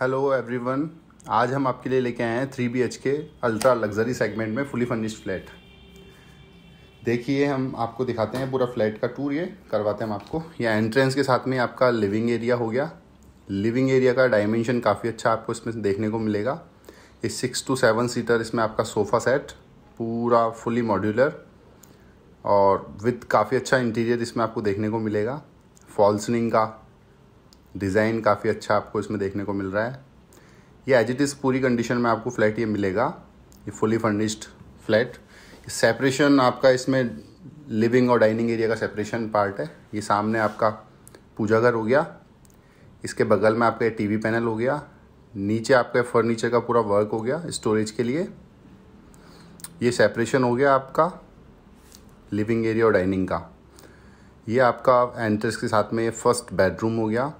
hello everyone आज हम आपके लिए लेके आए हैं three B H K ultra luxury segment में फुली फर्निश्ड फ्लैट देखिए हम आपको दिखाते हैं पूरा फ्लैट का टूर ये करवाते हैं हम आपको या एंट्रेंस के साथ में आपका लिविंग एरिया हो गया लिविंग एरिया का डायमेंशन काफ़ी अच्छा आपको इसमें देखने को मिलेगा ये सिक्स टू सेवन सीटर इसमें आपका सोफ़ा सेट पूरा फुली मॉड्यूलर और विथ काफ़ी अच्छा इंटीरियर इसमें आपको देखने को मिलेगा फॉल्सनिंग का डिज़ाइन काफ़ी अच्छा आपको इसमें देखने को मिल रहा है ये एज इट इज़ पूरी कंडीशन में आपको फ्लैट ये मिलेगा ये फुली फर्निश्ड फ्लैट सेपरेशन आपका इसमें लिविंग और डाइनिंग एरिया का सेपरेशन पार्ट है ये सामने आपका पूजा घर हो गया इसके बगल में आपका टीवी पैनल हो गया नीचे आपका फर्नीचर का पूरा वर्क हो गया स्टोरेज के लिए ये सेपरेशन हो गया आपका लिविंग एरिया और डाइनिंग का ये आपका एंट्रेंस के साथ में फर्स्ट बेडरूम हो गया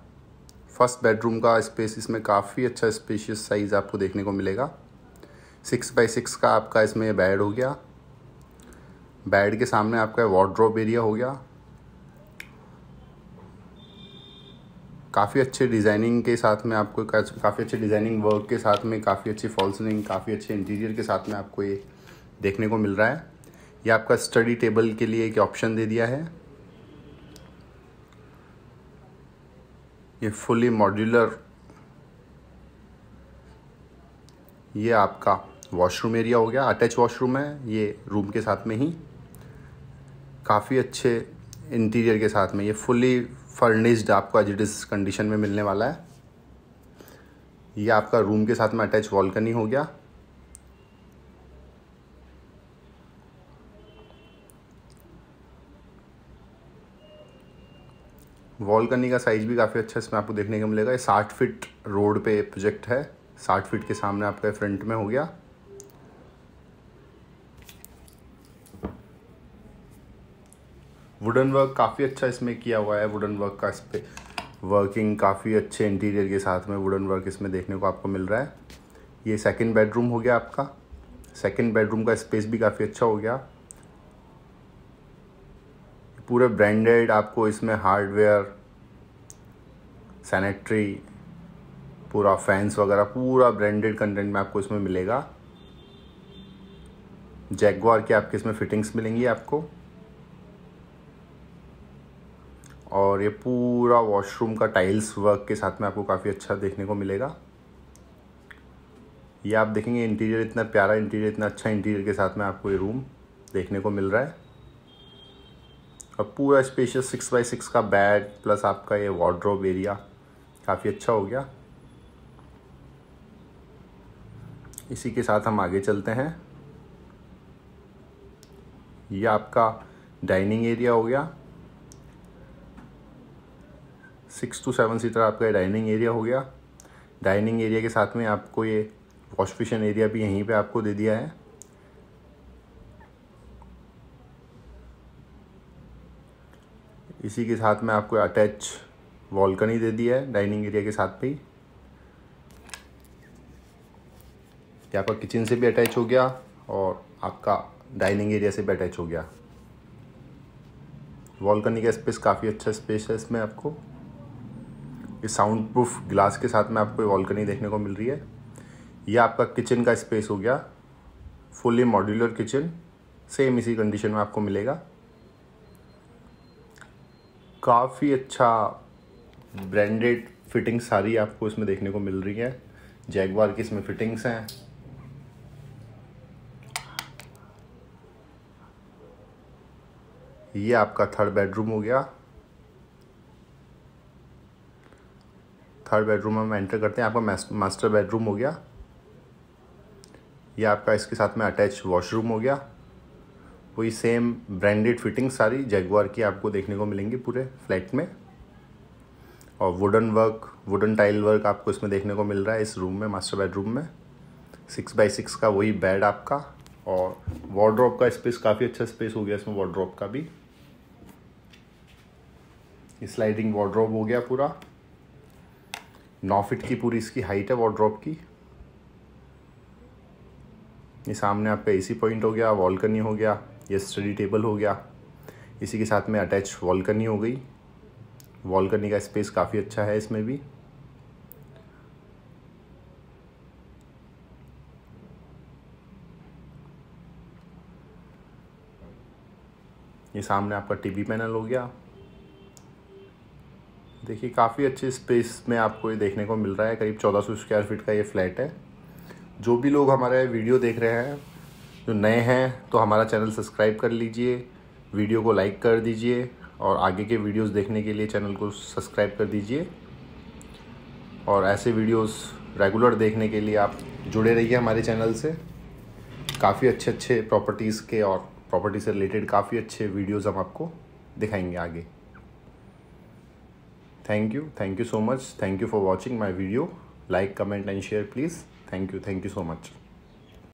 फर्स्ट बेडरूम का स्पेस इसमें काफ़ी अच्छा स्पेशियस साइज़ आपको देखने को मिलेगा सिक्स बाई सिक्स का आपका इसमें बेड हो गया बेड के सामने आपका वार्ड्रॉप एरिया हो गया काफ़ी अच्छे डिज़ाइनिंग के साथ में आपको काफ़ी अच्छे डिज़ाइनिंग वर्क के साथ में काफ़ी अच्छी फॉल्सनिंग काफ़ी अच्छे इंटीरियर के साथ में आपको ये देखने को मिल रहा है ये आपका स्टडी टेबल के लिए एक ऑप्शन दे दिया है ये फुली मॉड्यूलर ये आपका वॉशरूम एरिया हो गया अटैच वॉशरूम है ये रूम के साथ में ही काफ़ी अच्छे इंटीरियर के साथ में ये फुली फर्निश्ड आपको एज इट कंडीशन में मिलने वाला है ये आपका रूम के साथ में अटैच वॉलकनी हो गया वॉल करने का साइज़ भी काफ़ी अच्छा इसमें आपको देखने को मिलेगा ये साठ फिट रोड पे प्रोजेक्ट है साठ फिट के सामने आपका फ्रंट में हो गया वुडन वर्क काफ़ी अच्छा इसमें किया हुआ है वुडन वर्क का इस पर वर्किंग काफ़ी अच्छे इंटीरियर के साथ में वुडन वर्क इसमें देखने को आपको मिल रहा है ये सेकंड बेडरूम हो गया आपका सेकंड बेडरूम का स्पेस भी काफ़ी अच्छा हो गया पूरे ब्रांडेड आपको इसमें हार्डवेयर सैनिटरी पूरा फैंस वगैरह पूरा ब्रांडेड कंटेंट में आपको इसमें मिलेगा जैगवार की आपके इसमें फिटिंग्स मिलेंगी आपको और ये पूरा वॉशरूम का टाइल्स वर्क के साथ में आपको काफ़ी अच्छा देखने को मिलेगा ये आप देखेंगे इंटीरियर इतना प्यारा इंटीरियर इतना अच्छा इंटीरियर के साथ में आपको ये रूम देखने को मिल रहा है और पूरा स्पेशियस सिक्स बाई सिक्स का बेड प्लस आपका ये वार्ड्रोब एरिया काफ़ी अच्छा हो गया इसी के साथ हम आगे चलते हैं ये आपका डाइनिंग एरिया हो गया सिक्स टू सेवन सीटर आपका डाइनिंग एरिया हो गया डाइनिंग एरिया के साथ में आपको ये वॉश बेसिन एरिया भी यहीं पे आपको दे दिया है इसी अच्छा के साथ में आपको अटैच वॉलकनी दे दिया है डाइनिंग एरिया के साथ पे ये आपका किचन से भी अटैच हो गया और आपका डाइनिंग एरिया से भी अटैच हो गया वॉलकनी का स्पेस काफ़ी अच्छा स्पेस है इसमें आपको ये साउंड प्रूफ ग्लास के साथ में आपको वॉलकनी देखने को मिल रही है यह आपका किचन का स्पेस हो गया फुली मॉड्यूलर किचन सेम इसी कंडीशन में आपको मिलेगा काफ़ी अच्छा ब्रांडेड फिटिंग सारी आपको इसमें देखने को मिल रही है जैगवार की इसमें फिटिंग्स हैं ये आपका थर्ड बेडरूम हो गया थर्ड बेडरूम में एंटर करते हैं आपका मास्टर बेडरूम हो गया ये आपका इसके साथ में अटैच वॉशरूम हो गया वही सेम ब्रांडेड फिटिंग सारी जैगवार की आपको देखने को मिलेंगी पूरे फ्लैट में और wooden work wooden tile work आपको इसमें देखने को मिल रहा है इस रूम में मास्टर बेडरूम में सिक्स बाई सिक्स का वही बेड आपका और वार्ड्रॉप का स्पेस काफ़ी अच्छा स्पेस हो गया इसमें वार्ड्रॉप का भी स्लाइडिंग वार्ड्रॉप हो गया पूरा नौ फिट की पूरी इसकी हाइट है वार्ड्रॉप की ये सामने आपका एसी पॉइंट हो गया वॉलकनी हो गया ये स्टडी टेबल हो गया इसी के साथ में अटैच वॉलकनी हो गई वॉलकनी का स्पेस काफ़ी अच्छा है इसमें भी ये सामने आपका टीवी पैनल हो गया देखिए काफ़ी अच्छे स्पेस में आपको ये देखने को मिल रहा है करीब 1400 स्क्वायर फीट का ये फ्लैट है जो भी लोग हमारे वीडियो देख रहे हैं जो नए हैं तो हमारा चैनल सब्सक्राइब कर लीजिए वीडियो को लाइक कर दीजिए और आगे के वीडियोस देखने के लिए चैनल को सब्सक्राइब कर दीजिए और ऐसे वीडियोस रेगुलर देखने के लिए आप जुड़े रहिए हमारे चैनल से काफ़ी अच्छे अच्छे प्रॉपर्टीज़ के और प्रॉपर्टी से रिलेटेड काफ़ी अच्छे वीडियोज़ हम आपको दिखाएंगे आगे thank you thank you so much thank you for watching my video like comment and share please thank you thank you so much